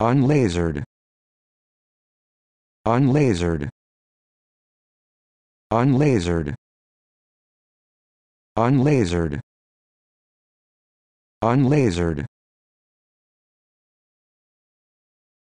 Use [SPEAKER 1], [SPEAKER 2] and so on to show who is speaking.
[SPEAKER 1] Unlasered. Unlasered. Unlasered. Unlasered. Unlasered.